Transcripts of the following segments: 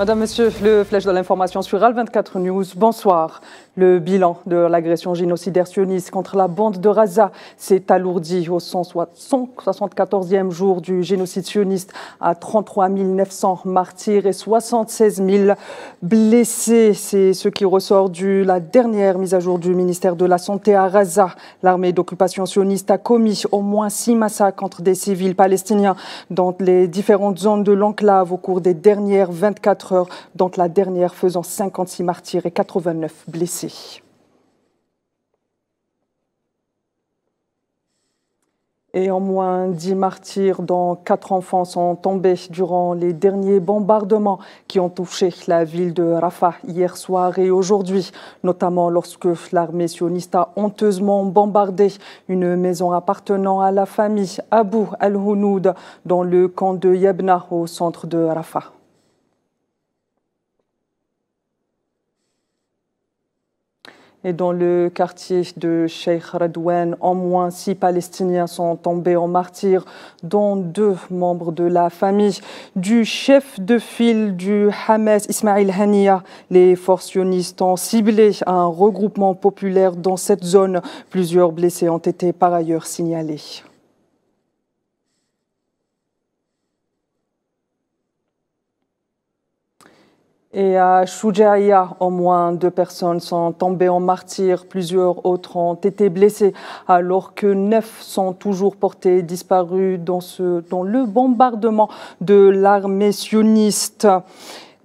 Madame, Monsieur, le flèche de l'information sur AL24 News, bonsoir. Le bilan de l'agression génocidaire sioniste contre la bande de Raza s'est alourdi au 174e jour du génocide sioniste à 33 900 martyrs et 76 000 blessés. C'est ce qui ressort de la dernière mise à jour du ministère de la Santé à Raza. L'armée d'occupation sioniste a commis au moins six massacres contre des civils palestiniens dans les différentes zones de l'enclave au cours des dernières 24 heures dont la dernière faisant 56 martyrs et 89 blessés. Et en moins 10 martyrs, dont quatre enfants, sont tombés durant les derniers bombardements qui ont touché la ville de Rafah hier soir et aujourd'hui, notamment lorsque l'armée sioniste a honteusement bombardé une maison appartenant à la famille Abu al-Hunoud dans le camp de Yabna au centre de Rafah. Et dans le quartier de Sheikh Radouane, en moins six Palestiniens sont tombés en martyr, dont deux membres de la famille du chef de file du Hamas, Ismail Haniya. Les forces sionistes ont ciblé un regroupement populaire dans cette zone. Plusieurs blessés ont été par ailleurs signalés. Et à Shujaia, au moins deux personnes sont tombées en martyr, plusieurs autres ont été blessées, alors que neuf sont toujours portés disparus dans, dans le bombardement de l'armée sioniste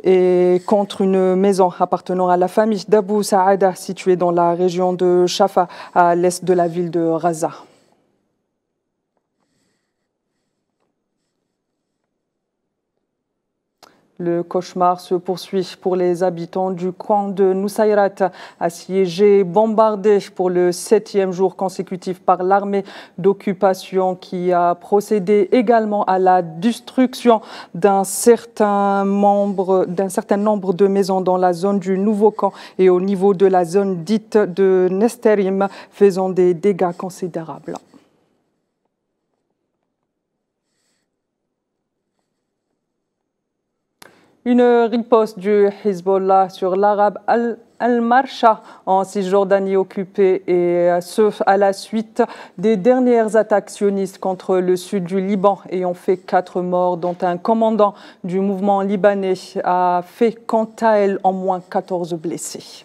et contre une maison appartenant à la famille d'Abu Saada située dans la région de Shafa, à l'est de la ville de Raza. Le cauchemar se poursuit pour les habitants du camp de Nusayrat, assiégé, bombardé pour le septième jour consécutif par l'armée d'occupation qui a procédé également à la destruction d'un certain, certain nombre de maisons dans la zone du nouveau camp et au niveau de la zone dite de Nesterim, faisant des dégâts considérables. Une riposte du Hezbollah sur l'arabe al marsha en Cisjordanie occupée et euh, ce à la suite des dernières attaques sionistes contre le sud du Liban ayant fait quatre morts dont un commandant du mouvement libanais a fait quant à elle en moins 14 blessés.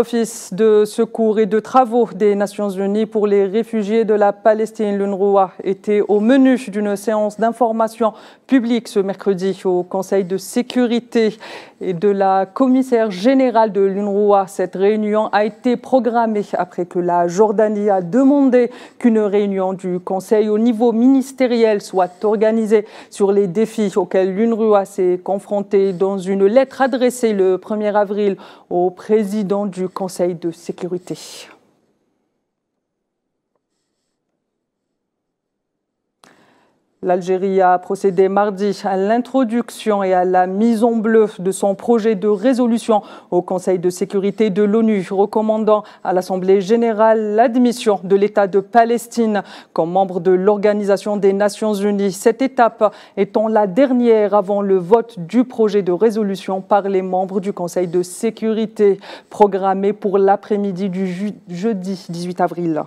L'Office de secours et de travaux des Nations Unies pour les réfugiés de la Palestine, l'UNRWA, était au menu d'une séance d'information publique ce mercredi au Conseil de sécurité et de la commissaire générale de l'UNRWA. Cette réunion a été programmée après que la Jordanie a demandé qu'une réunion du Conseil au niveau ministériel soit organisée sur les défis auxquels l'UNRWA s'est confrontée dans une lettre adressée le 1er avril au président du Conseil de sécurité. L'Algérie a procédé mardi à l'introduction et à la mise en bleu de son projet de résolution au Conseil de sécurité de l'ONU, recommandant à l'Assemblée générale l'admission de l'État de Palestine comme membre de l'Organisation des Nations Unies. Cette étape étant la dernière avant le vote du projet de résolution par les membres du Conseil de sécurité, programmé pour l'après-midi du jeudi 18 avril.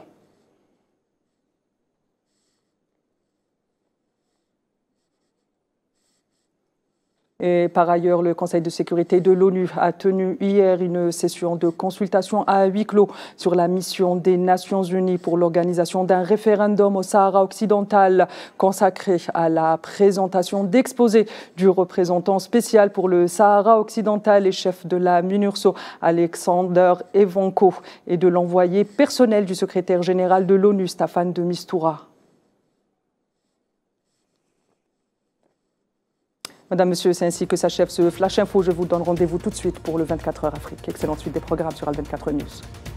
par ailleurs, le Conseil de sécurité de l'ONU a tenu hier une session de consultation à huis clos sur la mission des Nations Unies pour l'organisation d'un référendum au Sahara occidental consacré à la présentation d'exposés du représentant spécial pour le Sahara occidental et chef de la MINURSO, Alexander Evanko, et de l'envoyé personnel du secrétaire général de l'ONU, Stéphane de Mistura. Madame, Monsieur, c'est ainsi que s'achève ce Flash Info. Je vous donne rendez-vous tout de suite pour le 24h Afrique. Excellente suite des programmes sur Al 24 News.